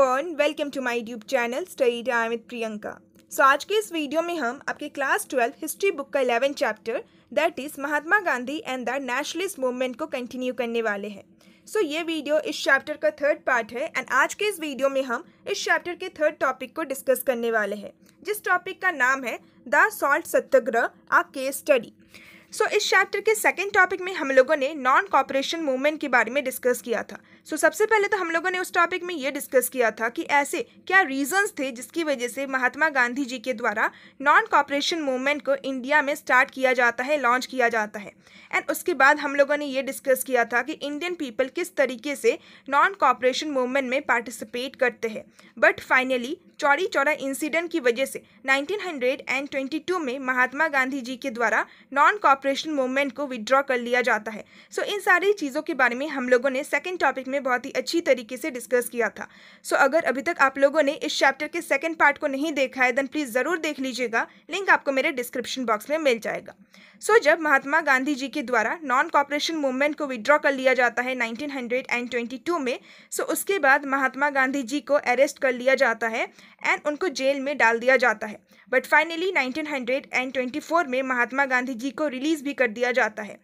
everyone welcome to my YouTube channel study time with Priyanka so आज के इस video में हम आपके क्लास ट्वेल्थ हिस्ट्री बुक का eleven chapter that is Mahatma Gandhi and the nationalist movement को कंटिन्यू करने वाले हैं सो so, ये वीडियो इस चैप्टर का थर्ड पार्ट है एंड आज के इस वीडियो में हम इस चैप्टर के थर्ड टॉपिक को डिस्कस करने वाले हैं जिस टॉपिक का नाम है the salt Satyagraha a case study so so, इस चैप्टर के सेकेंड टॉपिक में हम लोगों ने नॉन कॉपरेशन मूवमेंट के बारे में डिस्कस किया था सो so, सबसे पहले तो हम लोगों ने उस टॉपिक में ये डिस्कस किया था कि ऐसे क्या रीजंस थे जिसकी वजह से महात्मा गांधी जी के द्वारा नॉन कॉपरेशन मूवमेंट को इंडिया में स्टार्ट किया जाता है लॉन्च किया जाता है एंड उसके बाद हम लोगों ने ये डिस्कस किया था कि इंडियन पीपल किस तरीके से नॉन कॉपरेशन मूवमेंट में पार्टिसिपेट करते हैं बट फाइनली चौड़ी चौड़ा इंसिडेंट की वजह से 1922 में महात्मा गांधी जी के द्वारा नॉन कॉपरेशन मूवमेंट को विड्रॉ कर लिया जाता है सो so, इन सारी चीज़ों के बारे में हम लोगों ने सेकेंड टॉपिक में में बहुत ही अच्छी तरीके से डिस्कस किया था सो so, अगर अभी तक आप लोगों ने इस चैप्टर के सेकेंड पार्ट को नहीं देखा है देन प्लीज़ ज़रूर देख लीजिएगा लिंक आपको मेरे डिस्क्रिप्शन बॉक्स में मिल जाएगा सो so, जब महात्मा गांधी जी के द्वारा नॉन कॉपरेशन मूवमेंट को विड्रॉ कर लिया जाता है 1922 में सो so उसके बाद महात्मा गांधी जी को अरेस्ट कर लिया जाता है एंड उनको जेल में डाल दिया जाता है बट फाइनली 1924 में महात्मा गांधी जी को रिलीज़ भी कर दिया जाता है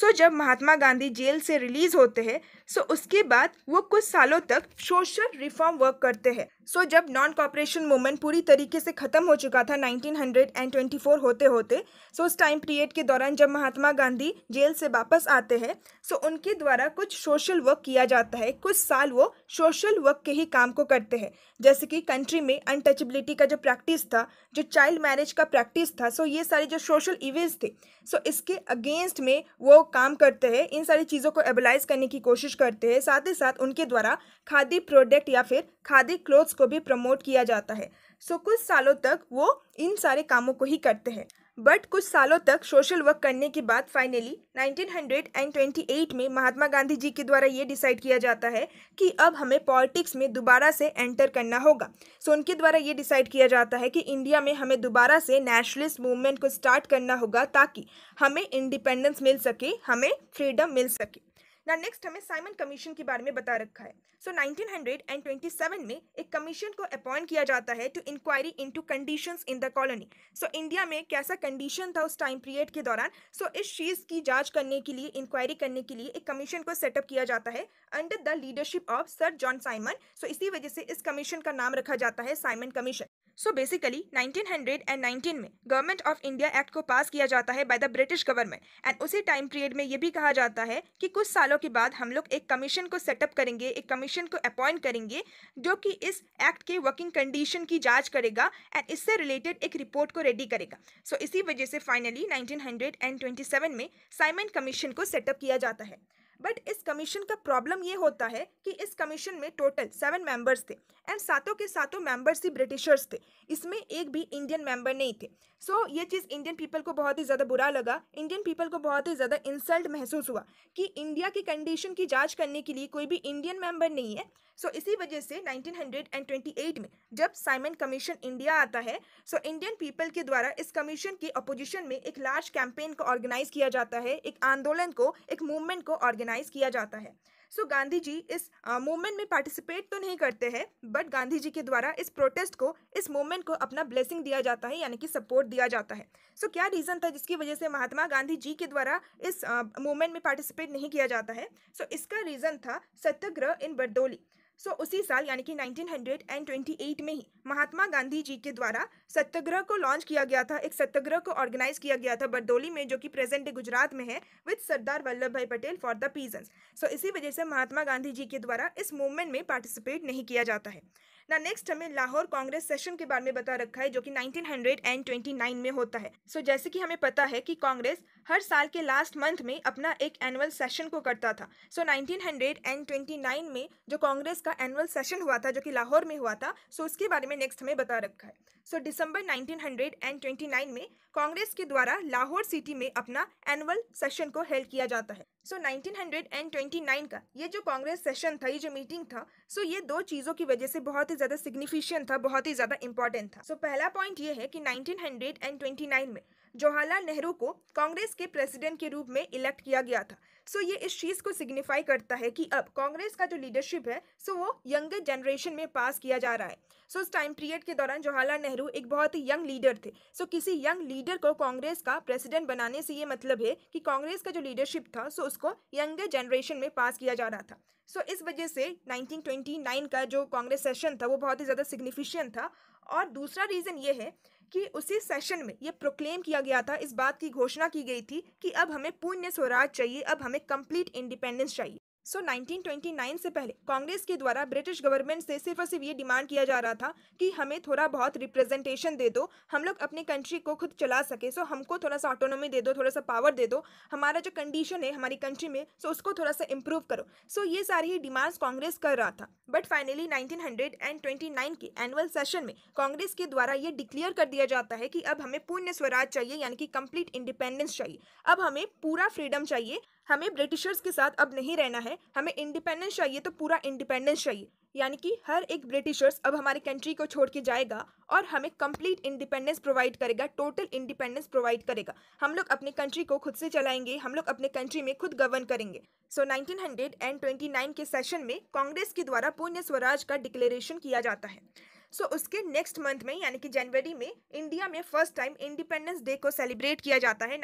सो जब महात्मा गांधी जेल से रिलीज होते हैं सो उसके बाद वो कुछ सालों तक सोशल रिफॉर्म वर्क करते हैं सो जब नॉन कॉपरेशन मूवमेंट पूरी तरीके से ख़त्म हो चुका था 1924 होते होते सो उस टाइम पीरियड के दौरान जब महात्मा गांधी जेल से वापस आते हैं सो उनके द्वारा कुछ सोशल वर्क किया जाता है कुछ साल वो सोशल वर्क के ही काम को करते हैं जैसे कि कंट्री में अनटचबिलिटी का जो प्रैक्टिस था जो चाइल्ड मैरिज का प्रैक्टिस था सो ये सारे जो सोशल इवेंट्स थे सो इसके अगेंस्ट में वो काम करते हैं इन सारी चीज़ों को एबलाइज करने की कोशिश करते हैं साथ ही साथ उनके द्वारा खादी प्रोडक्ट या फिर खादी क्लोथ्स उसको भी प्रमोट किया जाता है सो so, कुछ सालों तक वो इन सारे कामों को ही करते हैं बट कुछ सालों तक सोशल वर्क करने के बाद फाइनली 1928 में महात्मा गांधी जी के द्वारा ये डिसाइड किया जाता है कि अब हमें पॉलिटिक्स में दोबारा से एंटर करना होगा सो so, उनके द्वारा ये डिसाइड किया जाता है कि इंडिया में हमें दोबारा से नेशनलिस्ट मूवमेंट को स्टार्ट करना होगा ताकि हमें इंडिपेंडेंस मिल सके हमें फ्रीडम मिल सके ना नेक्स्ट हमें साइमन कमीशन के बारे में बता रखा है सो so, 1927 में एक कमीशन को अपॉइंट किया जाता है to inquiry into conditions in the colony so India में कैसा कंडीशन था उस टाइम पीरियड के दौरान सो so, इस चीज़ की जांच करने के लिए इंक्वायरी करने के लिए एक कमीशन को सेटअप किया जाता है under the leadership of sir John Simon so इसी वजह से इस कमीशन का नाम रखा जाता है साइमन कमीशन सो बेसिकली 1919 में गवर्नमेंट ऑफ इंडिया एक्ट को पास किया जाता है by the British government and उसी टाइम पीरियड में ये भी कहा जाता है कि कुछ सालों के बाद हम लोग एक कमीशन को सेटअप करेंगे एक कमीशन को अपॉइंट करेंगे जो कि इस एक्ट के वर्किंग कंडीशन की जांच करेगा एंड इससे रिलेटेड एक रिपोर्ट को रेडी करेगा सो so, इसी वजह से फाइनली सेवन में साइमन कमीशन को सेटअप किया जाता है बट इस कमीशन का प्रॉब्लम ये होता है कि इस कमीशन में टोटल सेवन मेंबर्स थे एंड सातों के सातों मेंबर्स ही ब्रिटिशर्स थे इसमें एक भी इंडियन मेंबर नहीं थे सो so, ये चीज़ इंडियन पीपल को बहुत ही ज़्यादा बुरा लगा इंडियन पीपल को बहुत ही ज़्यादा इंसल्ट महसूस हुआ कि इंडिया की कंडीशन की जाँच करने के लिए कोई भी इंडियन मेंबर नहीं है सो so, इसी वजह से नाइनटीन में जब साइमन कमीशन इंडिया आता है सो so इंडियन पीपल के द्वारा इस कमीशन के अपोजिशन में एक लार्ज कैंपेन को ऑर्गेनाइज किया जाता है एक आंदोलन को एक मूवमेंट को ऑर्गेनाइज ऑर्गेनाइज किया जाता है सो so, गांधी जी इस मूवमेंट में पार्टिसिपेट तो नहीं करते हैं बट गांधी जी के द्वारा इस प्रोटेस्ट को इस मूवमेंट को अपना ब्लेसिंग दिया जाता है यानी कि सपोर्ट दिया जाता है सो so, क्या रीज़न था जिसकी वजह से महात्मा गांधी जी के द्वारा इस मूवमेंट में पार्टिसिपेट नहीं किया जाता है सो so, इसका रीज़न था सत्याग्रह इन बरदोली सो उसी साल यानी कि 1928 में ही महात्मा गांधी जी के द्वारा सत्याग्रह को लॉन्च किया गया था एक सत्याग्रह को ऑर्गेनाइज किया गया था बरदोली में जो कि प्रेजेंट डे गुजरात में है with Sardar Vallabhbhai Patel for the pigeon so इसी वजह से महात्मा गांधी जी के द्वारा इस मूवमेंट में पार्टिसिपेट नहीं किया जाता है ना नेक्स्ट हमें लाहौर कांग्रेस सेशन के बारे में बता रखा है जो कि 1929 में होता है सो so, जैसे कि हमें पता है कि कांग्रेस हर साल के लास्ट मंथ में अपना एक एनुअल सेशन को करता था सो so, 1929 में जो कांग्रेस का एनुअल सेशन हुआ था जो कि लाहौर में हुआ था सो so उसके बारे में नेक्स्ट हमें बता रखा है सो so, दिसंबर नाइनटीन में कांग्रेस के द्वारा लाहौर सिटी में अपना एनुअल सेशन को हेल्ड किया जाता है सो so, 1929 का ये जो कांग्रेस सेशन था ये जो मीटिंग था सो so ये दो चीज़ों की वजह से बहुत ही ज़्यादा सिग्निफिकेंट था बहुत ही ज़्यादा इंपॉर्टेंट था सो so, पहला पॉइंट ये है कि 1929 में जवाहरलाल नेहरू को कांग्रेस के प्रेसिडेंट के रूप में इलेक्ट किया गया था सो so, ये इस चीज़ को सिग्निफाई करता है कि अब कांग्रेस का जो लीडरशिप है सो so वो यंगर जनरेशन में पास किया जा रहा है सो उस टाइम पीरियड के दौरान जवाहरलाल नेहरू एक बहुत ही यंग लीडर थे सो किसी यंग लीडर को कांग्रेस का प्रेसिडेंट बनाने से ये मतलब है कि कांग्रेस का जो लीडरशिप था सो उसको यंगर जनरेशन में पास किया जा रहा था सो इस वजह से 1929 का जो कांग्रेस सेशन था वो बहुत ही ज़्यादा सिग्निफिशियंट था और दूसरा रीज़न ये है कि उसी सेशन में ये प्रोक्लेम किया गया था इस बात की घोषणा की गई थी कि अब हमें पूर्ण स्वराज चाहिए अब हमें कंप्लीट इंडिपेंडेंस चाहिए सो so, 1929 से पहले कांग्रेस के द्वारा ब्रिटिश गवर्नमेंट से सिर्फ और सिर्फ ये डिमांड किया जा रहा था कि हमें थोड़ा बहुत रिप्रेजेंटेशन दे दो हम लोग अपने कंट्री को खुद चला सके सो so, हमको थोड़ा सा ऑटोनॉमी दे दो थोड़ा सा पावर दे दो हमारा जो कंडीशन है हमारी कंट्री में सो so उसको थोड़ा सा इम्प्रूव करो सो so, ये सारी ही डिमांड्स कांग्रेस कर रहा था बट फाइनली नाइनटीन के एनुअल सेशन में कांग्रेस के द्वारा ये डिक्लेयर कर दिया जाता है कि अब हमें पूर्ण स्वराज चाहिए यानी कि कंप्लीट इंडिपेंडेंस चाहिए अब हमें पूरा फ्रीडम चाहिए हमें ब्रिटिशर्स के साथ अब नहीं रहना है हमें इंडिपेंडेंस चाहिए तो पूरा इंडिपेंडेंस चाहिए यानी कि हर एक ब्रिटिशर्स अब हमारे कंट्री को छोड़ के जाएगा और हमें कंप्लीट इंडिपेंडेंस प्रोवाइड करेगा टोटल इंडिपेंडेंस प्रोवाइड करेगा हम लोग अपने कंट्री को खुद से चलाएंगे हम लोग अपने कंट्री में खुद गवर्न करेंगे so nineteen hundred and twenty nine के सेशन में कांग्रेस के द्वारा पुण्य स्वराज का डिक्लेरेशन किया जाता है सो so, उसके नेक्स्ट मंथ में यानी कि जनवरी में इंडिया में फर्स्ट टाइम इंडिपेंडेंस डे को सेलिब्रेट किया जाता है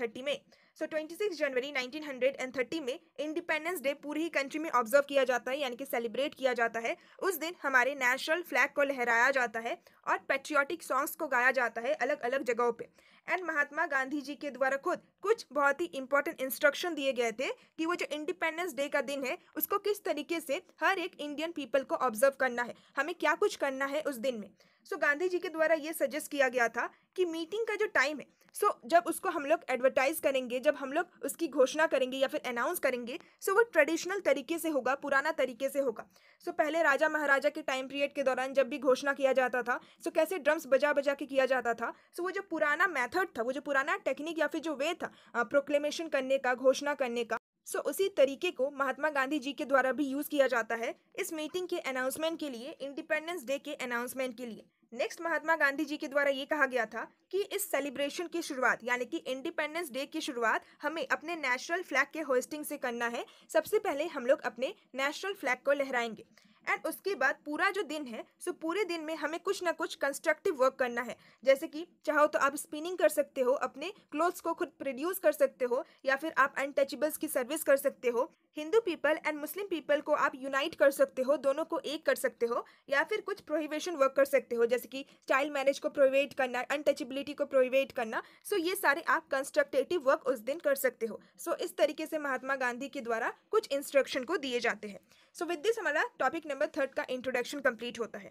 थर्टी में सो so, 26 जनवरी 1930 में इंडिपेंडेंस डे पूरी कंट्री में ऑब्जर्व किया जाता है यानी कि सेलिब्रेट किया जाता है उस दिन हमारे नेशनल फ्लैग को लहराया जाता है और पेट्रियाटिक सॉन्ग्स को गाया जाता है अलग अलग जगहों पे एंड महात्मा गांधी जी के द्वारा खुद कुछ बहुत ही इंपॉर्टेंट इंस्ट्रक्शन दिए गए थे कि वो जो इंडिपेंडेंस डे का दिन है उसको किस तरीके से हर एक इंडियन पीपल को ऑब्जर्व करना है हमें क्या कुछ करना है उस दिन में सो so, गांधी जी के द्वारा ये सजेस्ट किया गया था कि मीटिंग का जो टाइम है सो so, जब उसको हम लोग एडवर्टाइज करेंगे जब हम लोग उसकी घोषणा करेंगे या फिर अनाउंस करेंगे सो so वो ट्रेडिशनल तरीके से होगा पुराना तरीके से होगा सो so, पहले राजा महाराजा के टाइम पीरियड के दौरान जब भी घोषणा किया जाता था सो so, कैसे ड्रम्स बजा बजा के किया जाता था सो so, वो जो पुराना मैथड था वो जो पुराना टेक्निक या फिर जो वे था प्रोक्लेमेशन करने का घोषणा करने का सो उसी तरीके को महात्मा गांधी जी के द्वारा भी यूज़ किया जाता है इस मीटिंग के अनाउंसमेंट के लिए इंडिपेंडेंस डे के अनाउंसमेंट के लिए नेक्स्ट महात्मा गांधी जी के द्वारा ये कहा गया था कि इस सेलिब्रेशन की शुरुआत यानी कि इंडिपेंडेंस डे की शुरुआत हमें अपने नेशनल फ्लैग के होस्टिंग से करना है सबसे पहले हम लोग अपने नेशनल फ्लैग को लहराएंगे एंड उसके बाद पूरा जो दिन है सो पूरे दिन में हमें कुछ ना कुछ कंस्ट्रक्टिव वर्क करना है जैसे कि चाहो तो आप स्पिनिंग कर सकते हो अपने क्लोथ्स को खुद प्रोड्यूस कर सकते हो या फिर आप अनटचेबल्स की सर्विस कर सकते हो Hindu people and Muslim people को आप यूनाइट कर सकते हो दोनों को एक कर सकते हो या फिर कुछ प्रोहिबिशन वर्क कर सकते हो जैसे कि चाइल्ड मैरिज को प्रोहिबेट करना अनटचेबिलिटी को प्रोहिबेट करना सो ये सारे आप कंस्ट्रक्टेटिव वर्क उस दिन कर सकते हो सो इस तरीके से महात्मा गांधी के द्वारा कुछ इंस्ट्रक्शन को दिए जाते हैं सो विद दिस हमारा टॉपिक नंबर थर्ड का इंट्रोडक्शन कंप्लीट होता है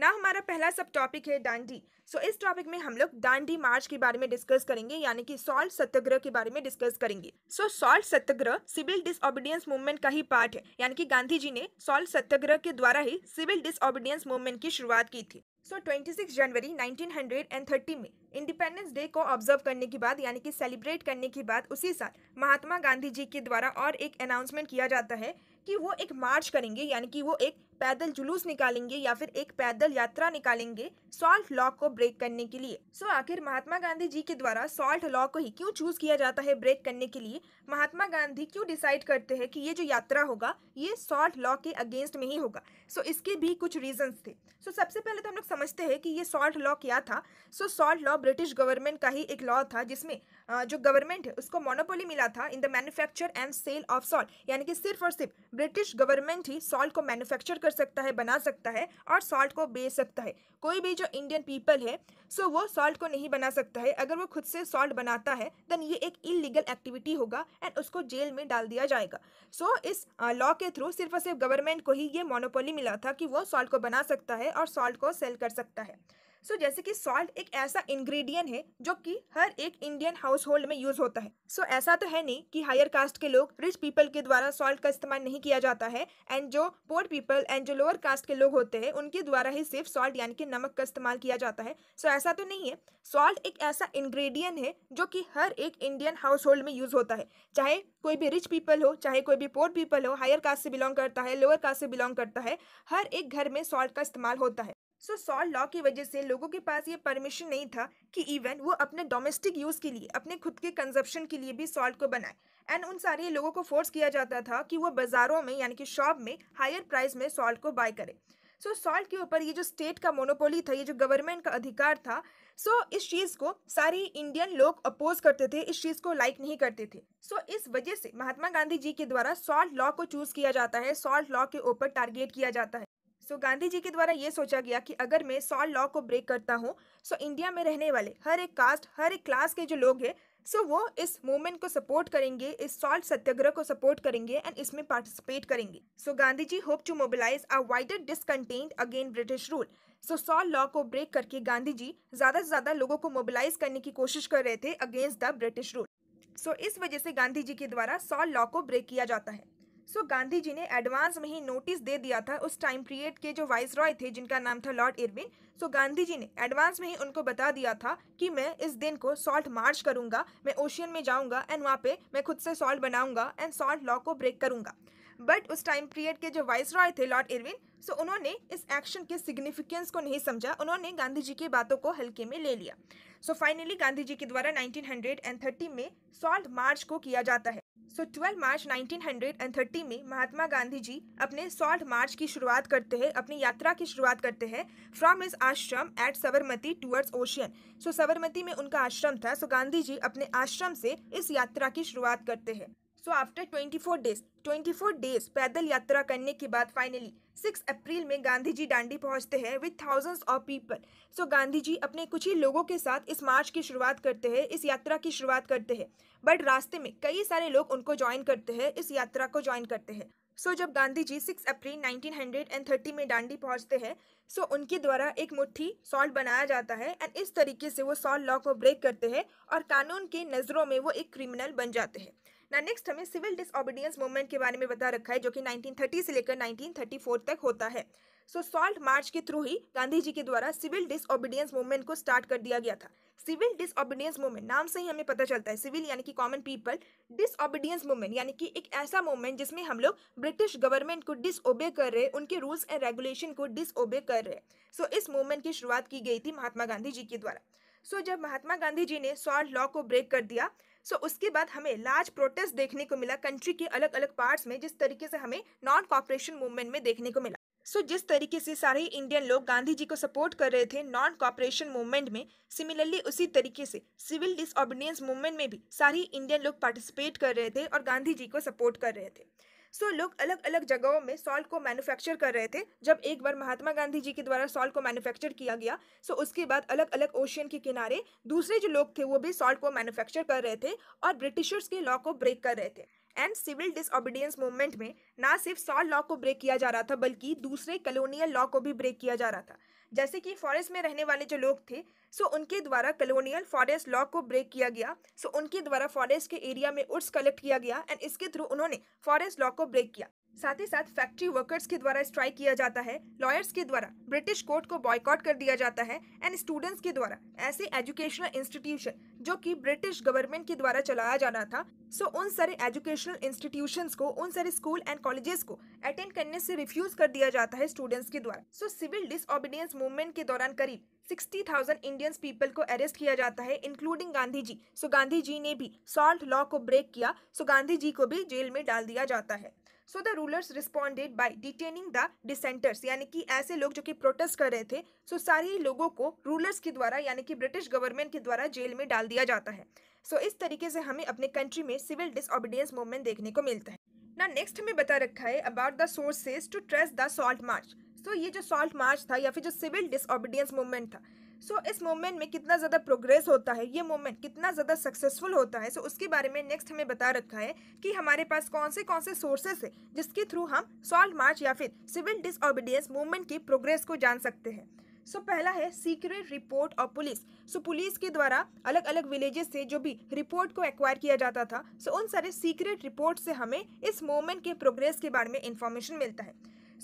ना हमारा पहला सब टॉपिक है डांडी सो so, इस टॉपिक में हम लोग डांडी मार्च के बारे में डिस्कस करेंगे यानी कि सॉल्ट सत्याग्रह के बारे में डिस्कस करेंगे so salt Satyagraha civil disobedience movement का ही पार्ट है यानी कि गांधी जी ने सॉल्ट सत्याग्रह के द्वारा ही सिविल डिसऑबिडियंस मूवमेंट की शुरुआत की थी so twenty six January nineteen hundred and thirty में इंडिपेंडेंस डे को ऑब्जर्व करने के बाद यानी कि सेलिब्रेट करने के बाद उसी साल महात्मा गांधी जी के द्वारा और एक अनाउंसमेंट किया जाता है कि वो एक मार्च करेंगे यानी कि वो एक पैदल जुलूस निकालेंगे या फिर एक पैदल यात्रा निकालेंगे सॉल्ट लॉ को ब्रेक करने के लिए सो आखिर महात्मा गांधी जी के द्वारा सॉल्ट लॉ को ही क्यों चूज किया जाता है ब्रेक करने के लिए महात्मा गांधी क्यों डिसाइड करते हैं कि ये जो यात्रा होगा ये सॉल्ट लॉ के अगेंस्ट में ही होगा सो so, इसके भी कुछ रीजंस थे सो so, सबसे पहले तो हम लोग समझते हैं कि ये सॉल्ट लॉ क्या था so salt law British government का ही एक लॉ था जिसमें जो गवर्नमेंट है उसको मोनोपोली मिला था in the manufacture and sale of salt यानी कि सिर्फ और सिर्फ ब्रिटिश गवर्नमेंट ही सॉल्ट को मैन्युफैक्चर कर सकता है बना सकता है और सॉल्ट को बेच सकता है कोई भी जो इंडियन पीपल है सो वो सॉल्ट को नहीं बना सकता है अगर वो खुद से सॉल्ट बनाता है देन ये एक इलीगल एक्टिविटी होगा एंड उसको जेल में डाल दिया जाएगा सो so, इस लॉ के थ्रू सिर्फ और सिर्फ गवर्नमेंट को ही ये मोनोपोली मिला था कि वो सॉल्ट को बना सकता है और सॉल्ट को सेल कर सकता है सो so, जैसे कि सॉल्ट एक ऐसा इंग्रेडिएंट है जो कि हर एक इंडियन हाउस होल्ड में यूज होता है सो so, ऐसा तो है नहीं कि हायर कास्ट के लोग रिच पीपल के द्वारा सॉल्ट का इस्तेमाल नहीं किया जाता है एंड जो पोअर पीपल एंड जो लोअर कास्ट के लोग होते हैं उनके द्वारा ही सिर्फ सॉल्ट यानी कि नमक का इस्तेमाल किया जाता है सो so, ऐसा तो नहीं है सॉल्ट एक ऐसा इंग्रेडिएंट है जो कि हर एक इंडियन हाउस होल्ड में यूज होता है चाहे कोई भी रिच पीपल हो चाहे कोई भी पोअर पीपल हो हायर कास्ट से बिलोंग करता है लोअर कास्ट से बिलोंग करता है हर एक घर में सॉल्ट का इस्तेमाल होता है सो सॉल्ट लॉ की वजह से लोगों के पास ये परमिशन नहीं था कि इवन वो अपने डोमेस्टिक यूज़ के लिए अपने खुद के कंजप्शन के लिए भी सॉल्ट को बनाए एंड उन सारे लोगों को फोर्स किया जाता था कि वो बाज़ारों में यानी कि शॉप में हायर प्राइस में सॉल्ट को बाय करें सो so, सॉल्ट के ऊपर ये जो स्टेट का मोनोपोली था ये जो गवर्नमेंट का अधिकार था सो so, इस चीज़ को सारे इंडियन लोग अपोज करते थे इस चीज़ को लाइक नहीं करते थे सो so, इस वजह से महात्मा गांधी जी के द्वारा सॉल्ट लॉ को चूज़ किया जाता है सॉल्ट लॉ के ऊपर टारगेट किया जाता है सो so, गांधी जी के द्वारा ये सोचा गया कि अगर मैं सॉल लॉ को ब्रेक करता हूँ सो so इंडिया में रहने वाले हर एक कास्ट हर एक क्लास के जो लोग हैं सो so वो इस मूवमेंट को सपोर्ट करेंगे इस सॉल्ट सत्याग्रह को सपोर्ट करेंगे एंड इसमें पार्टिसिपेट करेंगे so so, Gandhi ji hope to mobilise a wider discontent again British rule so salt law को ब्रेक करके गांधी जी ज़्यादा से ज़्यादा लोगों को मोबिलाइज करने की कोशिश कर रहे थे against the British rule so इस वजह से गांधी जी के द्वारा सॉल लॉ को ब्रेक किया जाता है सो so, गांधी जी ने एडवांस में ही नोटिस दे दिया था उस टाइम पीरियड के जो वाइस रॉय थे जिनका नाम था lord Irwin so so, Gandhi ji ने एडवांस में ही उनको बता दिया था कि मैं इस दिन को सॉल्ट मार्च करूंगा मैं ओशियन में जाऊंगा एंड वहाँ पे मैं खुद से सॉल्ट बनाऊंगा एंड सॉल्ट लॉ को ब्रेक करूंगा बट उस टाइम पीरियड के जो वाइस रॉय थे लॉर्ड इरविन सो so, उन्होंने इस एक्शन के सिग्निफिकेंस को नहीं समझा उन्होंने गांधी जी की बातों को हल्के में ले लिया so so, finally Gandhi ji के द्वारा 1930 में सॉल्ट मार्च को किया जाता है सो so, 12 मार्च 1930 में महात्मा गांधी जी अपने सॉल्ट मार्च की शुरुआत करते हैं अपनी यात्रा की शुरुआत करते हैं from his ashram at Sabarmati towards ocean so Sabarmati में उनका आश्रम था सो so गांधी जी अपने आश्रम से इस यात्रा की शुरुआत करते हैं so after twenty four days twenty four days पैदल यात्रा करने के बाद फाइनली सिक्स अप्रैल में गांधी जी डांडी पहुंचते हैं with thousands of people so Gandhi ji अपने कुछ ही लोगों के साथ इस मार्च की शुरुआत करते हैं इस यात्रा की शुरुआत करते हैं बट रास्ते में कई सारे लोग उनको ज्वाइन करते हैं इस यात्रा को ज्वाइन करते हैं सो so, जब Gandhi ji six April nineteen hundred and thirty में डांडी पहुंचते हैं सो so, उनके द्वारा एक मुट्ठी सॉल्ट बनाया जाता है एंड इस तरीके से वो सॉल्ट लॉ को ब्रेक करते हैं और कानून के नज़रों में वो एक क्रिमिनल बन जाते हैं ना नेक्स्ट हमें सिविल डिसऑबिडियंस मूवमेंट के बारे में बता रखा है जो कि 1930 से लेकर 1934 तक होता है सो सॉल्ट मार्च के थ्रू ही गांधी जी के द्वारा सिविल डिसऑबिडियंस मूवमेंट को स्टार्ट कर दिया गया था सिविल डिसऑबिडियंस मूवमेंट नाम से ही हमें पता चलता है सिविल यानी कि कॉमन पीपल डिसऑबिडियंस मूवमेंट यानी कि एक ऐसा मूवमेंट जिसमें हम लोग ब्रिटिश गवर्नमेंट को डिसओबे कर रहे उनके रूल्स एंड रेगुलेशन को डिसओबे कर रहे सो इस मूवमेंट की शुरुआत की गई थी महात्मा गांधी जी के द्वारा सो so, जब महात्मा गांधी जी ने सॉल्ट लॉ को ब्रेक कर दिया सो उसके बाद हमें लार्ज प्रोटेस्ट देखने को मिला कंट्री के अलग अलग पार्ट्स में जिस तरीके से हमें नॉन कॉपरेशन मूवमेंट में देखने को मिला सो so, जिस तरीके से सारे इंडियन लोग गांधी जी को सपोर्ट कर रहे थे नॉन कॉपरेशन मूवमेंट में सिमिलरली उसी तरीके से सिविल डिसऑबिडियंस मूवमेंट में भी सारे इंडियन लोग पार्टिसिपेट कर रहे थे और गांधी जी को सपोर्ट कर रहे थे सो लोग अलग अलग जगहों में सॉल्ट को मैन्युफैक्चर कर रहे थे जब एक बार महात्मा गांधी जी के द्वारा सॉल्ट को मैन्युफैक्चर किया गया सो उसके बाद अलग अलग ओशियन के किनारे दूसरे जो लोग थे वो भी सॉल्ट को मैन्युफैक्चर कर रहे थे और ब्रिटिशर्स के लॉ को ब्रेक कर रहे थे एंड सिविल डिसऑबिडियंस मूवमेंट में ना सिर्फ सॉल्ट लॉ को ब्रेक किया जा रहा था बल्कि दूसरे कलोनियल लॉ को भी ब्रेक किया जा रहा था जैसे कि फॉरेस्ट में रहने वाले जो लोग थे सो उनके द्वारा कलोनियल फॉरेस्ट लॉ को ब्रेक किया गया सो उनके द्वारा फॉरेस्ट के एरिया में उड्स कलेक्ट किया गया एंड इसके थ्रू उन्होंने फॉरेस्ट लॉ को ब्रेक किया साथ ही साथ फैक्ट्री वर्कर्स के द्वारा स्ट्राइक किया जाता है लॉयर्स के द्वारा ब्रिटिश कोर्ट को बॉयकॉट कर दिया जाता है एंड स्टूडेंट्स के द्वारा ऐसे एजुकेशनल इंस्टीट्यूशन जो कि ब्रिटिश गवर्नमेंट के द्वारा चलाया जाना था सो उन सारे एजुकेशनल इंस्टीट्यूशंस को उन सारे स्कूल एंड कॉलेजेस को अटेंड करने से रिफ्यूज कर दिया जाता है स्टूडेंट्स के द्वारा सो सिविल डिसऑबिडियंस मूवमेंट के दौरान करीब सिक्सटी थाउजेंड इंडियंस पीपल को अरेस्ट किया जाता है इंक्लूडिंग गांधी जी सो गांधी जी ने भी सॉल्ट लॉ को ब्रेक किया सो गांधी जी को भी जेल में डाल दिया जाता है so the rulers responded by detaining the dissenters यानी कि ऐसे लोग जो कि प्रोटेस्ट कर रहे थे सो so सारे लोगों को रूलर्स के द्वारा यानी कि ब्रिटिश गवर्नमेंट के द्वारा जेल में डाल दिया जाता है सो so इस तरीके से हमें अपने कंट्री में सिविल डिसऑबिडियंस मूवमेंट देखने को मिलता है ना नेक्स्ट हमें बता रखा है about the sources to trace the salt march so ये जो सॉल्ट मार्च था या फिर जो सिविल डिसऑबिडियंस मूवमेंट था सो so, इस मूवमेंट में कितना ज़्यादा प्रोग्रेस होता है ये मूवमेंट कितना ज़्यादा सक्सेसफुल होता है सो so, उसके बारे में नेक्स्ट हमें बता रखा है कि हमारे पास कौन से कौन से सोर्सेस है जिसके थ्रू हम सॉल्ट मार्च या फिर सिविल डिसऑबिडियंस मूवमेंट की प्रोग्रेस को जान सकते हैं सो so, पहला है सीक्रेट रिपोर्ट और पुलिस सो पुलिस के द्वारा अलग अलग विलेजेस से जो भी रिपोर्ट को एक्वायर किया जाता था सो so, उन सारे सीक्रेट रिपोर्ट से हमें इस मूवमेंट के प्रोग्रेस के बारे में इंफॉर्मेशन मिलता है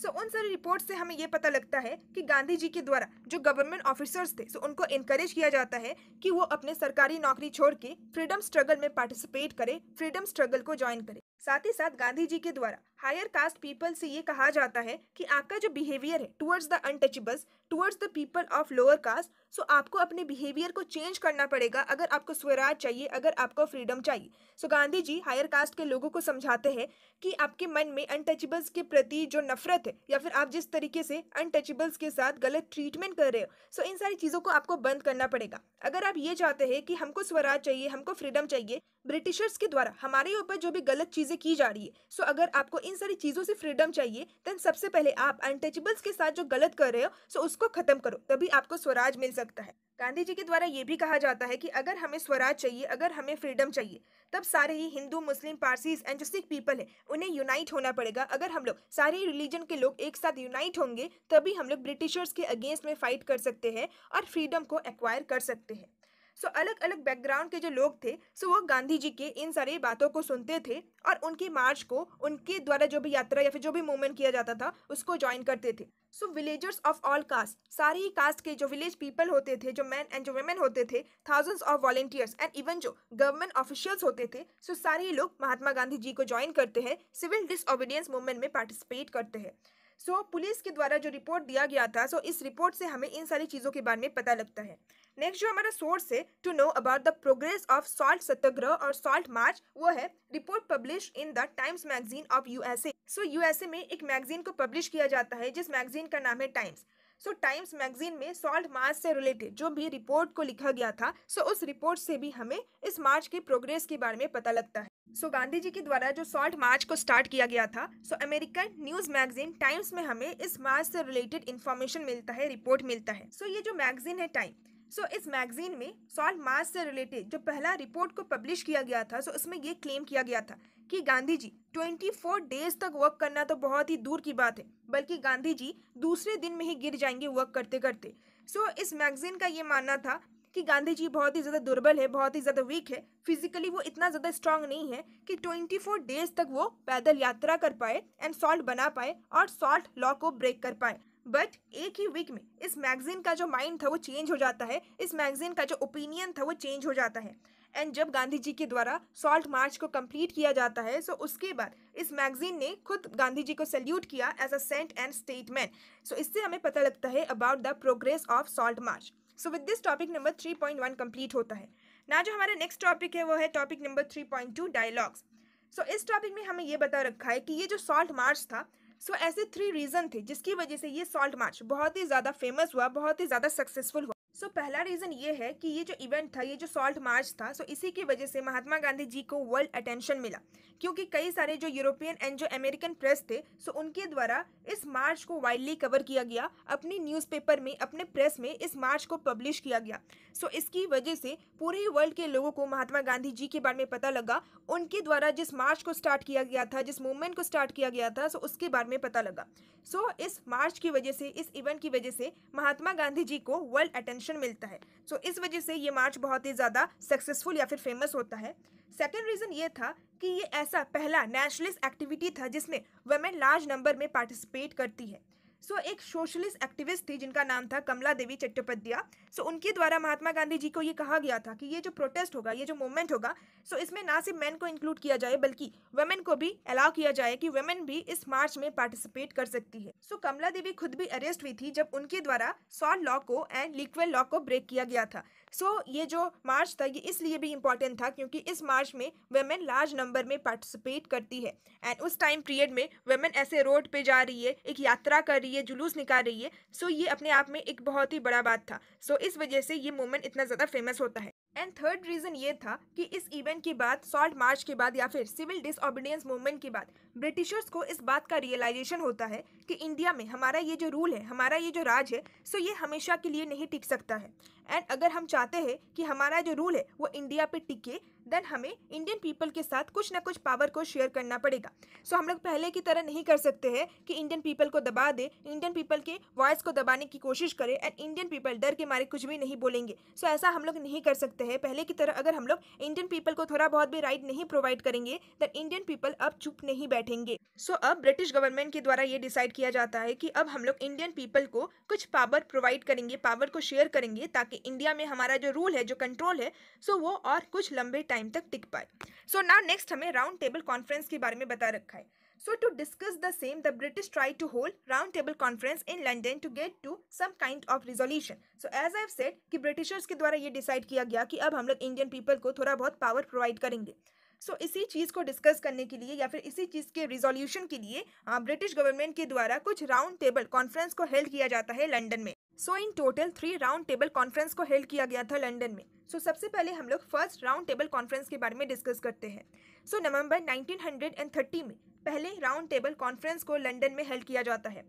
सो so, उन सारी रिपोर्ट से हमें ये पता लगता है कि गांधी जी के द्वारा जो गवर्नमेंट ऑफिसर्स थे सो so उनको इनकरेज किया जाता है कि वो अपने सरकारी नौकरी छोड़ के फ्रीडम स्ट्रगल में पार्टिसिपेट करें फ्रीडम स्ट्रगल को ज्वाइन करें साथ ही साथ गांधी जी के द्वारा हायर कास्ट पीपल से ये कहा जाता है कि आपका जो बिहेवियर है towards the untouchables towards the people of lower caste so आपको अपने बिहेवियर को चेंज करना पड़ेगा अगर आपको स्वराज चाहिए अगर आपको फ्रीडम चाहिए so so, Gandhi ji higher caste के लोगों को समझाते हैं कि आपके मन में अनटचेबल्स के प्रति जो नफरत है या फिर आप जिस तरीके से अनटचेबल्स के साथ गलत ट्रीटमेंट कर रहे हो सो so, इन सारी चीज़ों को आपको बंद करना पड़ेगा अगर आप ये चाहते हैं कि हमको स्वराज चाहिए हमको फ्रीडम चाहिए ब्रिटिशर्स के द्वारा हमारे ऊपर जो भी गलत चीज़ चीज़ें की जा रही है सो so, अगर आपको इन सारी चीज़ों से फ्रीडम चाहिए देन सबसे पहले आप अनटचेबल्स के साथ जो गलत कर रहे हो सो so उसको ख़त्म करो तभी आपको स्वराज मिल सकता है गांधी जी के द्वारा ये भी कहा जाता है कि अगर हमें स्वराज चाहिए अगर हमें फ्रीडम चाहिए तब सारे ही हिंदू मुस्लिम पारसीज एंड जो सिख पीपल है उन्हें यूनाइट होना पड़ेगा अगर हम लोग सारे रिलीजन के लोग एक साथ यूनाइट होंगे तभी हम लोग ब्रिटिशर्स के अगेंस्ट में फाइट कर सकते हैं और फ्रीडम को एक्वायर कर सकते हैं सो अलग अलग बैकग्राउंड के जो लोग थे सो वो गांधी जी के इन सारी बातों को सुनते थे और उनकी मार्च को उनके द्वारा जो भी यात्रा या फिर जो भी मूवमेंट किया जाता था उसको ज्वाइन करते थे so villagers of all caste सारी कास्ट के जो विलेज पीपल होते थे जो मैन एंड जो वेमेन होते थे thousands of volunteers and even जो गवर्नमेंट ऑफिशियल्स होते थे सो so सारे लोग महात्मा गांधी जी को ज्वाइन करते हैं सिविल डिसऑबीडियंस मूवमेंट में पार्टिसिपेट करते हैं सो so, पुलिस के द्वारा जो रिपोर्ट दिया गया था सो so इस रिपोर्ट से हमें इन सारी चीज़ों के बारे में पता लगता है नेक्स्ट जो हमारा सोर्स है to know about the progress of salt Satyagraha और सॉल्ट मार्च वो है report publish in the Times magazine of USA so USA में एक मैगजीन को पब्लिश किया जाता है जिस मैगजीन का नाम है टाइम्स सो टाइम्स मैगजीन में सॉल्ट मार्च से रिलेटेड जो भी रिपोर्ट को लिखा गया था सो so उस रिपोर्ट से भी हमें इस मार्च की प्रोग्रेस के बारे में पता लगता है सो so, गांधी जी के द्वारा जो सॉल्ट मार्च को स्टार्ट किया गया था so American news magazine Times में हमें इस मार्च से रिलेटेड इन्फॉर्मेशन मिलता है रिपोर्ट मिलता है सो so, ये जो मैगजीन है टाइम सो इस मैगजीन में सॉल्ट मार्स से रिलेटेड जो पहला रिपोर्ट को पब्लिश किया गया था सो उसमें इसमें ये क्लेम किया गया था कि Gandhi ji twenty four days तक वर्क करना तो बहुत ही दूर की बात है बल्कि गांधी जी दूसरे दिन में ही गिर जाएंगे वर्क करते करते सो इस मैगजीन का ये मानना था कि गांधी जी बहुत ही ज़्यादा दुर्बल है बहुत ही ज़्यादा वीक है फिजिकली वो इतना ज़्यादा स्ट्रांग नहीं है कि ट्वेंटी फ़ोर डेज तक वो पैदल यात्रा कर पाए एंड सॉल्ट बना पाए और सॉल्ट लॉ को ब्रेक कर पाए बट एक ही वीक में इस मैगजीन का जो माइंड था वो चेंज हो जाता है इस मैगजीन का जो ओपिनियन था वो चेंज हो जाता है एंड जब गांधी जी के द्वारा सॉल्ट मार्च को कंप्लीट किया जाता है सो so उसके बाद इस मैगजीन ने खुद गांधी जी को सैल्यूट किया as a saint and statesman so इससे हमें पता लगता है about the progress of salt march so with this topic number three point one complete होता है ना जो हमारा नेक्स्ट टॉपिक है वो है topic number three point two dialogues so इस टॉपिक में हमें ये बता रखा है कि ये जो सॉल्ट मार्च था सो so, ऐसे थ्री रीज़न थे जिसकी वजह से ये सॉल्ट मार्च बहुत ही ज़्यादा फेमस हुआ बहुत ही ज़्यादा सक्सेसफुल हुआ सो so, पहला रीज़न ये है कि ये जो इवेंट था ये जो सॉल्ट मार्च था सो so इसी की वजह से महात्मा गांधी जी को वर्ल्ड अटेंशन मिला क्योंकि कई सारे जो यूरोपियन एंड जो अमेरिकन प्रेस थे सो so उनके द्वारा इस मार्च को वाइडली कवर किया गया अपनी न्यूज़पेपर में अपने प्रेस में इस मार्च को पब्लिश किया गया सो so इसकी वजह से पूरे वर्ल्ड के लोगों को महात्मा गांधी जी के बारे में पता लगा उनके द्वारा जिस मार्च को स्टार्ट किया गया था जिस मूवमेंट को स्टार्ट किया गया था सो so उसके बारे में पता लगा सो so इस मार्च की वजह से इस इवेंट की वजह से महात्मा गांधी जी को वर्ल्ड अटेंशन अटेंशन मिलता है सो so, इस वजह से ये मार्च बहुत ही ज़्यादा सक्सेसफुल या फिर फेमस होता है सेकेंड रीज़न ये था कि ये ऐसा पहला नेशनलिस्ट एक्टिविटी था जिसमें वेमेन लार्ज नंबर में पार्टिसिपेट करती है सो so, एक सोशलिस्ट एक्टिविस्ट थी जिनका नाम था कमला देवी चट्टोपाध्याय सो so, उनके द्वारा महात्मा गांधी जी को ये कहा गया था कि ये जो प्रोटेस्ट होगा ये जो मूवमेंट होगा सो so, इसमें ना सिर्फ मैन को इंक्लूड किया जाए बल्कि वेमेन को भी अलाउ किया जाए कि वुमेन भी इस मार्च में पार्टिसिपेट कर सकती है सो so, कमला देवी खुद भी अरेस्ट हुई थी जब उनके द्वारा सॉल्ट लॉ को एंड लिक्वेल लॉ को ब्रेक किया गया था सो so, ये जो मार्च था ये इसलिए भी इम्पॉर्टेंट था क्योंकि इस मार्च में वेमेन लार्ज नंबर में पार्टिसिपेट करती है एंड उस टाइम पीरियड में वेमेन ऐसे रोड पे जा रही है एक यात्रा कर रही है जुलूस निकाल रही है सो so, ये अपने आप में एक बहुत ही बड़ा बात था सो so, इस वजह से ये मोमेंट इतना ज़्यादा फेमस होता है एंड थर्ड रीज़न ये था कि इस इवेंट के बाद सॉल्ट मार्च के बाद या फिर सिविल डिसऑबिडियंस मूवमेंट के बाद ब्रिटिशर्स को इस बात का रियलाइजेशन होता है कि इंडिया में हमारा ये जो रूल है हमारा ये जो राज है सो ये हमेशा के लिए नहीं टिक सकता है एंड अगर हम चाहते हैं कि हमारा जो रूल है वो इंडिया पे टिके देन हमें इंडियन पीपल के साथ कुछ ना कुछ पावर को शेयर करना पड़ेगा सो so, हम लोग पहले की तरह नहीं कर सकते हैं कि इंडियन पीपल को दबा दे इंडियन पीपल के वॉइस को दबाने की कोशिश करें एंड इंडियन पीपल डर के मारे कुछ भी नहीं बोलेंगे सो so, ऐसा हम लोग नहीं कर सकते हैं पहले की तरह अगर हम लोग इंडियन पीपल को थोड़ा बहुत भी राइट नहीं प्रोवाइड करेंगे देन इंडियन पीपल अब चुप नहीं बैठेंगे सो so, अब ब्रिटिश गवर्नमेंट के द्वारा ये डिसाइड किया जाता है कि अब हम लोग इंडियन पीपल को कुछ पावर प्रोवाइड करेंगे पावर को शेयर करेंगे ताकि इंडिया में हमारा जो रूल है जो कंट्रोल है सो so वो और कुछ लंबे टाइम टाइम तक टिक पाए सो नाउ नेक्स्ट हमें राउंड टेबल कॉन्फ्रेंस के बारे में बता रखा है so to discuss the same the British try to hold round table conference in London to get to some kind of resolution so as I've said कि Britishers के द्वारा ये डिसाइड किया गया कि अब हम लोग इंडियन पीपल को थोड़ा बहुत पावर प्रोवाइड करेंगे सो so, इसी चीज़ को डिस्कस करने के लिए या फिर इसी चीज़ के रिजोल्यूशन के लिए ब्रिटिश हाँ, गवर्नमेंट के द्वारा कुछ राउंड टेबल कॉन्फ्रेंस को हेल्ड किया जाता है लंडन में so in total three round table conference को हेल्ड किया गया था लंदन में सो so, सबसे पहले हम लोग फर्स्ट राउंड टेबल कॉन्फ्रेंस के बारे में डिस्कस करते हैं सो so, नवंबर 1930 में पहले राउंड टेबल कॉन्फ्रेंस को लंदन में हेल्ड किया जाता है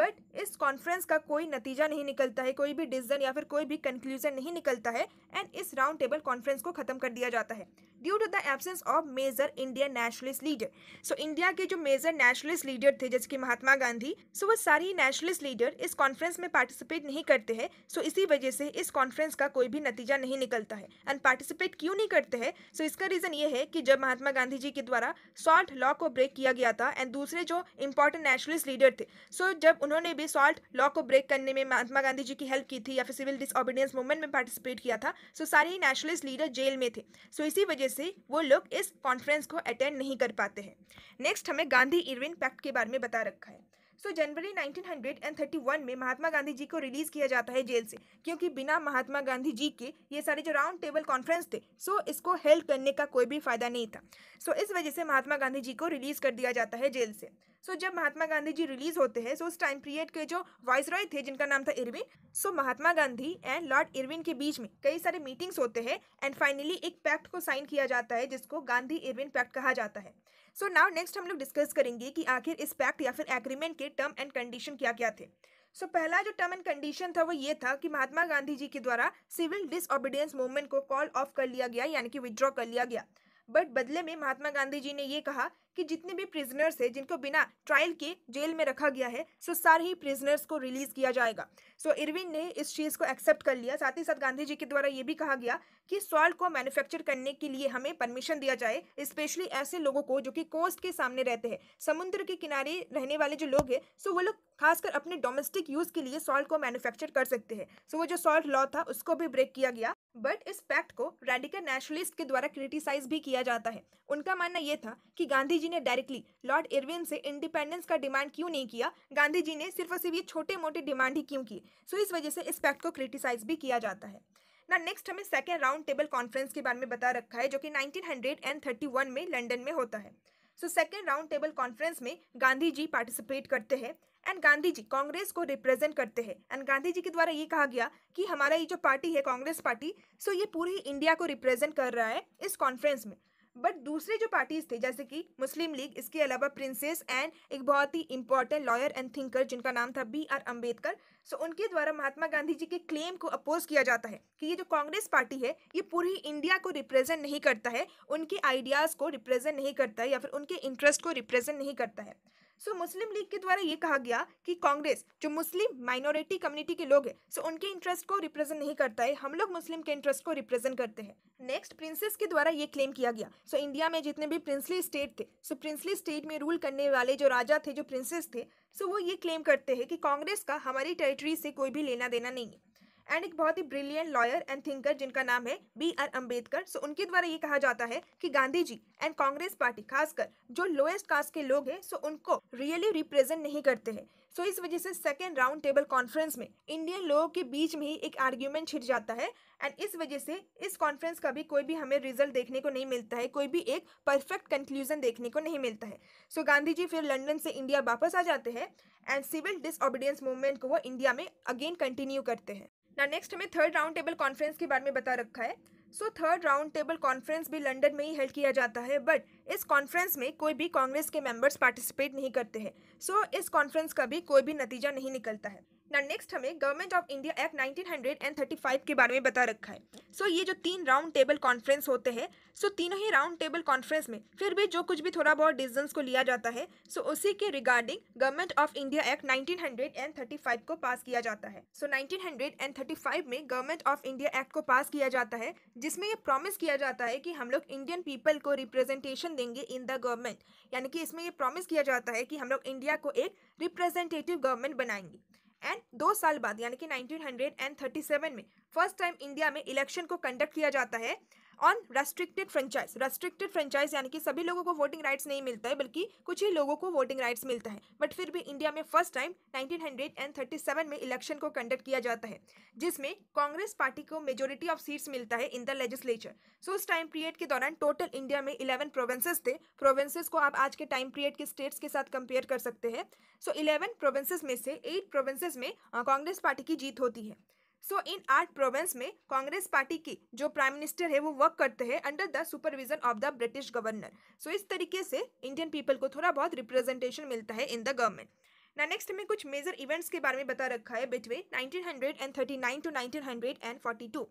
बट इस कॉन्फ्रेंस का कोई नतीजा नहीं निकलता है कोई भी डिसीजन या फिर कोई भी कंक्लूजन नहीं निकलता है एंड इस राउंड टेबल कॉन्फ्रेंस को ख़त्म कर दिया जाता है due to the absence of major Indian nationalist leader so India के जो मेजर नेशनलिस्ट लीडर थे जैसे कि महात्मा गांधी सो so वो सारी नेशनलिस्ट लीडर इस कॉन्फ्रेंस में पार्टिसिपेट नहीं करते हैं सो so इसी वजह से इस कॉन्फ्रेंस का कोई भी नतीजा नहीं निकलता है एंड पार्टिसिपेट क्यों नहीं करते हैं सो so इसका रीजन ये है कि जब महात्मा गांधी जी के द्वारा सॉल्ट लॉ को ब्रेक किया गया था एंड दूसरे जो इंपॉर्टेंट नेशनलिस्ट लीडर थे सो so जब उन्होंने भी सॉल्ट लॉ को ब्रेक करने में महात्मा गांधी जी की हेल्प की थी या फिर सिविल डिसऑबिडियंस मूवमेंट में पार्टिसिपेट किया था सो so सारे ही नेशनलिस्ट लीडर जेल में थे सो so इसी वजह से वो लोग इस कॉन्फ्रेंस को अटेंड नहीं कर पाते हैं नेक्स्ट हमें गांधी इरविन पैक्ट के बारे में बता रखा है सो जनवरी 1931 में महात्मा गांधी जी को रिलीज़ किया जाता है जेल से क्योंकि बिना महात्मा गांधी जी के ये सारे जो राउंड टेबल कॉन्फ्रेंस थे सो इसको हेल्प करने का कोई भी फ़ायदा नहीं था सो इस वजह से महात्मा गांधी जी को रिलीज़ कर दिया जाता है जेल से सो जब महात्मा गांधी जी रिलीज़ होते हैं सो उस टाइम पीरियड के जो वाइस थे जिनका नाम था Irwin so Mahatma Gandhi and lord Irwin के बीच में कई सारे मीटिंग्स होते हैं एंड फाइनली एक पैक्ट को साइन किया जाता है जिसको गांधी इरविन पैक्ट कहा जाता है सो नाउ नेक्स्ट हम लोग डिस्कस करेंगे कि आखिर इस पैक्ट या फिर एग्रीमेंट के टर्म एंड कंडीशन क्या क्या थे सो so, पहला जो टर्म एंड कंडीशन था वो ये था कि महात्मा गांधी जी के द्वारा सिविल डिसऑबिडियंस मूवमेंट को कॉल ऑफ कर लिया गया यानी कि विदड्रॉ कर लिया गया बट बदले में महात्मा गांधी जी ने ये कहा कि जितने भी प्रिजनर्स हैं जिनको बिना ट्रायल के जेल में रखा गया है सो सारे ही प्रिजनर्स को रिलीज किया जाएगा सो so, इरविन ने इस चीज़ को एक्सेप्ट कर लिया साथ ही साथ गांधी जी के द्वारा ये भी कहा गया कि सॉल्ट को मैन्युफैक्चर करने के लिए हमें परमिशन दिया जाए स्पेशली ऐसे लोगों को जो कि कोस्ट के सामने रहते हैं समुद्र के किनारे रहने वाले जो लोग हैं सो वो लोग खासकर अपने डोमेस्टिक यूज़ के लिए सॉल्ट को मैन्युफैक्चर कर सकते हैं सो वो जो सॉल्ट लॉ था उसको भी ब्रेक किया गया बट इस फैक्ट को रेडिकल नेशनलिस्ट के द्वारा क्रिटिसाइज भी किया जाता है उनका मानना यह था कि गांधी जी ने डायरेक्टली लॉर्ड इरविन से इंडिपेंडेंस का डिमांड क्यों नहीं किया गांधी जी ने सिर्फ और सिर्फ ये छोटे मोटे डिमांड ही क्यों किए सो so, इस वजह से इस फैक्ट को क्रिटिसाइज भी किया जाता है ना नेक्स्ट हमें सेकेंड राउंड टेबल कॉन्फ्रेंस के बारे में बता रखा है जो कि 1931 में लंदन में होता है so second round table conference में गांधी जी पार्टिसिपेट करते हैं एंड गांधी जी कांग्रेस को रिप्रेजेंट करते हैं एंड गांधी जी के द्वारा ये कहा गया कि हमारा ये जो पार्टी है कांग्रेस पार्टी सो so ये पूरी इंडिया को रिप्रेजेंट कर रहा है इस कॉन्फ्रेंस में बट दूसरे जो पार्टीज थे जैसे कि मुस्लिम लीग इसके अलावा प्रिंसेस एंड एक बहुत ही इंपॉर्टेंट लॉयर एंड थिंकर जिनका नाम था बी आर अम्बेडकर सो उनके द्वारा महात्मा गांधी जी के क्लेम को अपोज किया जाता है कि ये जो कांग्रेस पार्टी है ये पूरी इंडिया को रिप्रेजेंट नहीं करता है उनके आइडियाज़ को रिप्रेजेंट नहीं करता है या फिर उनके इंटरेस्ट को रिप्रेजेंट नहीं करता है सो मुस्लिम लीग के द्वारा ये कहा गया कि कांग्रेस जो मुस्लिम माइनॉरिटी कम्युनिटी के लोग हैं सो उनके इंटरेस्ट को रिप्रेजेंट नहीं करता है हम लोग मुस्लिम के इंटरेस्ट को रिप्रेजेंट करते हैं नेक्स्ट प्रिंसेस के द्वारा ये क्लेम किया गया सो इंडिया में जितने भी प्रिंसली स्टेट थे सो प्रिंसली स्टेट में रूल करने वाले जो राजा थे जो प्रिंसेस थे सो वो ये क्लेम करते हैं कि कांग्रेस का हमारी टेरिटरी से कोई भी लेना देना नहीं है एंड एक बहुत ही ब्रिलियंट लॉयर एंड थिंकर जिनका नाम है बी आर अम्बेडकर सो उनके द्वारा ये कहा जाता है कि गांधी जी एंड कांग्रेस पार्टी खासकर जो लोएस्ट कास्ट के लोग हैं सो उनको रियली रिप्रेजेंट नहीं करते हैं सो इस वजह से सेकेंड राउंड टेबल कॉन्फ्रेंस में इंडियन लोगों के बीच में ही एक आर्ग्यूमेंट छिट जाता है एंड इस वजह से इस कॉन्फ्रेंस का भी कोई भी हमें रिजल्ट देखने को नहीं मिलता है कोई भी एक परफेक्ट कंक्लूजन देखने को नहीं मिलता है सो गांधी जी फिर लंदन से इंडिया वापस आ जाते हैं एंड सिविल डिसऑबिडियंस मूवमेंट को वो इंडिया में अगेन कंटिन्यू करते हैं ना नेक्स्ट हमें थर्ड राउंड टेबल कॉन्फ्रेंस के बारे में बता रखा है so third round table conference भी लंदन में ही हेल्ड किया जाता है बट इस कॉन्फ्रेंस में कोई भी कांग्रेस के मेंबर्स पार्टिसिपेट नहीं करते हैं सो so, इस कॉन्फ्रेंस का भी कोई भी नतीजा नहीं निकलता है ना नेक्स्ट हमें गवर्नमेंट ऑफ इंडिया एक्ट 1935 के बारे में बता रखा है सो so, ये जो तीन राउंड टेबल कॉन्फ्रेंस होते हैं सो so, तीनों ही राउंड टेबल कॉन्फ्रेंस में फिर भी जो कुछ भी थोड़ा बहुत डिसीजंस को लिया जाता है सो so, उसी के regarding government of India act five को पास किया जाता है सो थर्टी फाइव में गवर्नमेंट ऑफ इंडिया एक्ट को पास किया जाता है जिसमें यह प्रॉमिस किया जाता है कि हम लोग इंडियन पीपल को रिप्रेजेंटेशन देंगे इन द गवर्नमेंट यानी कि इसमें यह प्रॉमिस किया जाता है कि हम लोग इंडिया को एक रिप्रेजेंटेटिव गवर्नमेंट बनाएंगे एंड दो साल बाद यानी कि 1937 में फर्स्ट टाइम इंडिया में इलेक्शन को कंडक्ट किया जाता है on restricted franchise restricted franchise यानी कि सभी लोगों को वोटिंग राइट्स नहीं मिलता है बल्कि कुछ ही लोगों को वोटिंग राइट्स मिलता है बट फिर भी इंडिया में फर्स्ट टाइम 1937 में इलेक्शन को कंडक्ट किया जाता है जिसमें कांग्रेस पार्टी को मेजोरिटी ऑफ सीट्स मिलता है इन द लेजिस्लेचर सो उस टाइम पीरियड के दौरान टोटल इंडिया में इलेवन प्रोवेंसेज थे प्रोवेंसेज को आप आज के टाइम पीरियड के स्टेट्स के साथ कंपेयर कर सकते हैं सो इलेवन प्रोवेंसेज में से एट प्रोवेंसेज में कांग्रेस पार्टी की जीत होती है सो इन आठ प्रोविंस में कांग्रेस पार्टी की जो प्राइम मिनिस्टर है वो वर्क करते हैं under the supervision of the British governor so इस तरीके से इंडियन पीपल को थोड़ा बहुत रिप्रेजेंटेशन मिलता है इन द गवर्नमेंट ना नेक्स्ट में कुछ मेजर इवेंट्स के बारे में बता रखा है between 1939 to nineteen hundred and forty two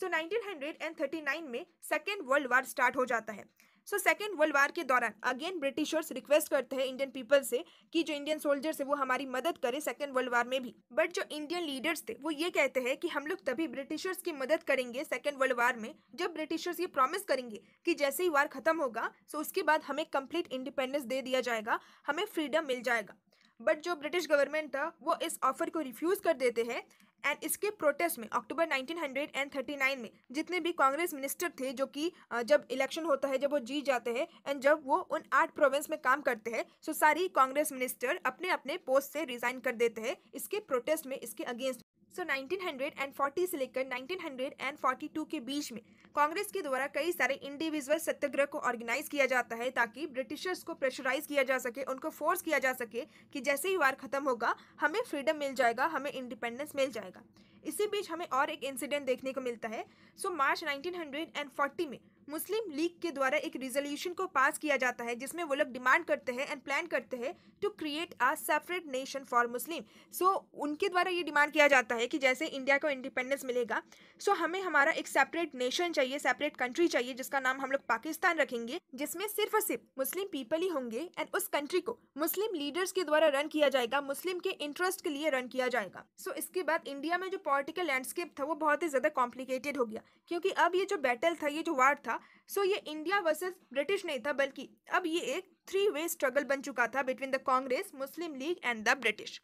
so nineteen hundred and thirty nine में सेकेंड वर्ल्ड वार स्टार्ट हो जाता है सो सेकेंड वर्ल्ड वार के दौरान अगेन ब्रिटिशर्स रिक्वेस्ट करते हैं इंडियन पीपल से कि जो इंडियन सोल्जर्स है वो हमारी मदद करें सेकेंड वर्ल्ड वार में भी बट जो इंडियन लीडर्स थे वो ये कहते हैं कि हम लोग तभी ब्रिटिशर्स की मदद करेंगे सेकेंड वर्ल्ड वार में जब ब्रिटिशर्स ये प्रॉमिस करेंगे कि जैसे ही वार खत्म होगा सो उसके बाद हमें कंप्लीट इंडिपेंडेंस दे दिया जाएगा हमें फ्रीडम मिल जाएगा बट जो ब्रिटिश गवर्नमेंट था वो इस ऑफर को रिफ्यूज़ कर देते हैं एंड इसके प्रोटेस्ट में अक्टूबर 1939 में जितने भी कांग्रेस मिनिस्टर थे जो कि जब इलेक्शन होता है जब वो जीत जाते हैं एंड जब वो उन आठ प्रोविंस में काम करते हैं सो सारी कांग्रेस मिनिस्टर अपने अपने पोस्ट से रिजाइन कर देते हैं इसके प्रोटेस्ट में इसके अगेंस्ट सो एंड फोर्टी से लेकर टू के बीच में कांग्रेस के द्वारा कई सारे इंडिविजुअल सत्याग्रह को ऑर्गेनाइज किया जाता है ताकि ब्रिटिशर्स को प्रेशराइज किया जा सके उनको फोर्स किया जा सके कि जैसे ही वार खत्म होगा हमें फ्रीडम मिल जाएगा हमें इंडिपेंडेंस मिल जाएगा इसी बीच हमें और एक इंसिडेंट देखने को मिलता है सो मार्च 1940 में मुस्लिम लीग के द्वारा एक रिजोल्यूशन को पास किया जाता है जिसमें वो लोग डिमांड करते हैं एंड प्लान करते हैं to create a separate nation for Muslim so उनके द्वारा ये डिमांड किया जाता है कि जैसे इंडिया को इंडिपेंडेंस मिलेगा सो so हमें हमारा एक सेपरेट नेशन चाहिए सेपरेट कंट्री चाहिए जिसका नाम हम लोग पाकिस्तान रखेंगे जिसमें सिर्फ और सिर्फ मुस्लिम पीपल ही होंगे एंड उस कंट्री को मुस्लिम लीडर्स के द्वारा रन किया जाएगा मुस्लिम के इंटरेस्ट के लिए रन किया जाएगा सो so, इसके बाद इंडिया में जो पॉलिटिकल लैंडस्केप था वो बहुत ही ज़्यादा कॉम्प्लिकेटेड हो गया क्योंकि अब ये जो बैटल था ये जो वार था था सो so ये इंडिया वर्सेस ब्रिटिश नहीं था बल्कि अब ये एक थ्री वे स्ट्रगल बन चुका था between the Congress Muslim league and the British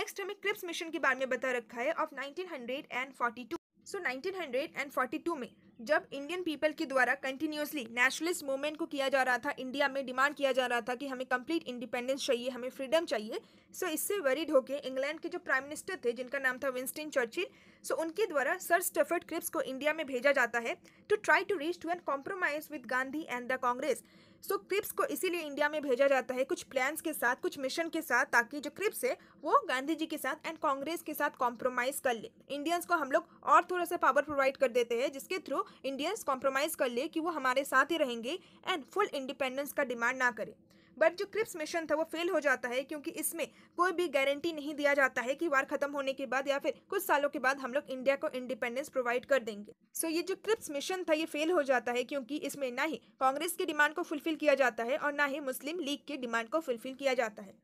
next हमें क्रिप्स मिशन के बारे में बता रखा है of nineteen hundred and forty two so nineteen hundred and forty two में जब इंडियन पीपल के द्वारा कंटिन्यूसली नेशनलिस्ट मूवमेंट को किया जा रहा था इंडिया में डिमांड किया जा रहा था कि हमें कंप्लीट इंडिपेंडेंस चाहिए हमें फ्रीडम चाहिए सो so, इससे वरीड होकर इंग्लैंड के जो प्राइम मिनिस्टर थे जिनका नाम था विंस्टिन चर्चिल सो so, उनके द्वारा सर स्टफर्ड क्रिप्स को इंडिया में भेजा जाता है to try to reach to an compromise with Gandhi and the Congress so so, Cripps को इसीलिए इंडिया में भेजा जाता है कुछ प्लान्स के साथ कुछ मिशन के साथ ताकि जो क्रिप्स है वो गांधी जी के साथ एंड कांग्रेस के साथ कॉम्प्रोमाइज़ कर ले इंडियंस को हम लोग और थोड़ा सा पावर प्रोवाइड कर देते हैं जिसके थ्रू इंडियंस कॉम्प्रोमाइज़ कर ले कि वो हमारे साथ ही रहेंगे एंड फुल इंडिपेंडेंस का डिमांड ना करें बट जो क्रिप्स मिशन था वो फेल हो जाता है क्योंकि इसमें कोई भी गारंटी नहीं दिया जाता है कि वार खत्म होने के बाद या फिर कुछ सालों के बाद हम लोग इंडिया को इंडिपेंडेंस प्रोवाइड कर देंगे सो so, ये जो क्रिप्स मिशन था ये फेल हो जाता है क्योंकि इसमें ना ही कांग्रेस की डिमांड को फुलफिल किया जाता है और ना ही मुस्लिम लीग की डिमांड को फुलफिल किया जाता है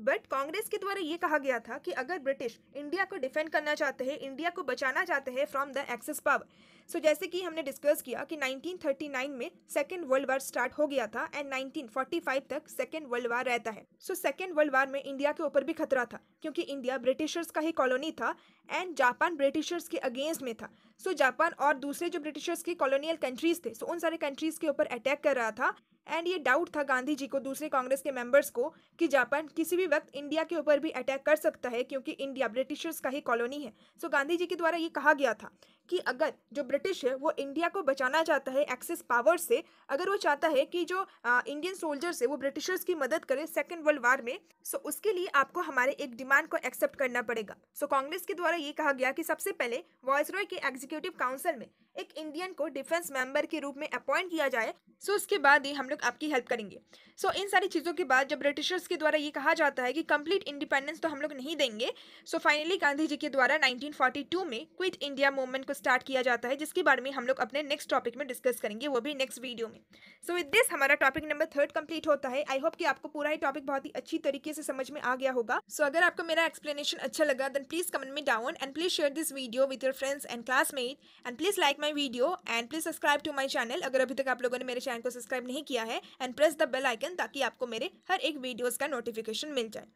बट कांग्रेस के द्वारा ये कहा गया था कि अगर ब्रिटिश इंडिया को डिफेंड करना चाहते हैं इंडिया को बचाना चाहते हैं from the excess power so जैसे कि हमने डिस्कस किया कि 1939 में सेकेंड वर्ल्ड वार स्टार्ट हो गया था एंड 1945 तक सेकेंड वर्ल्ड वार रहता है सो सेकेंड वर्ल्ड वार में इंडिया के ऊपर भी खतरा था क्योंकि इंडिया ब्रिटिशर्स का ही कॉलोनी था एंड जापान ब्रिटिशर्स के अगेंस्ट में था सो so, जापान और दूसरे जो ब्रिटिशर्स की कॉलोनियल कंट्रीज थे सो so, उन सारे कंट्रीज के ऊपर अटैक कर रहा था एंड ये डाउट था गांधी जी को दूसरे कांग्रेस के मेंबर्स को कि जापान किसी भी वक्त इंडिया के ऊपर भी अटैक कर सकता है क्योंकि इंडिया ब्रिटिशर्स का ही कॉलोनी है सो so, गांधी जी के द्वारा ये कहा गया था कि अगर जो ब्रिटिश है वो इंडिया को बचाना चाहता है एक्सिस पावर से अगर वो चाहता है कि जो इंडियन सोल्जर्स है वो ब्रिटिशर्स की मदद करे सेकेंड वर्ल्ड वार में सो उसके लिए आपको हमारे एक डिमांड को एक्सेप्ट करना पड़ेगा सो कांग्रेस के द्वारा ये कहा गया कि सबसे पहले वॉयसरॉय के एग्जीक्यूटिव काउंसिल में एक इंडियन को डिफेंस मेंबर के रूप में अपॉइंट किया जाए सो so, उसके बाद ही हम लोग आपकी हेल्प करेंगे सो so, इन सारी चीज़ों के बाद जब ब्रिटिशर्स के द्वारा ये कहा जाता है कि कंप्लीट इंडिपेंडेंस तो हम लोग नहीं देंगे so so, finally Gandhi ji के द्वारा 1942 में क्विट इंडिया मूवमेंट को स्टार्ट किया जाता है जिसके बारे में हम लोग अपने नेक्स्ट टॉपिक में डिस्कस करेंगे वो भी नेक्स्ट वीडियो में सो विद दिस हमारा टॉपिक नंबर थर्ड कम्प्लीट होता है आई होप कि आपको पूरा ही टॉपिक बहुत ही अच्छी तरीके से समझ में आ गया होगा सो so, अगर आपको मेरा एक्सप्लेनेशन अच्छा लगा देन प्लीज़ कमेंट में down and please share this video with your friends and classmate and please like my video and please subscribe to my channel अगर अभी तक आप लोगों ने मेरे चैनल को सब्सक्राइब नहीं किया है and press the bell icon ताकि आपको मेरे हर एक वीडियोज़ का नोटिफिकेशन मिल जाए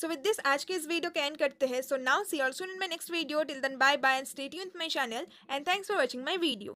सो विद दिस आज के इस वीडियो के एंड करते हैं so now see also in my next video till then bye bye and state you in my channel and thanks for watching my video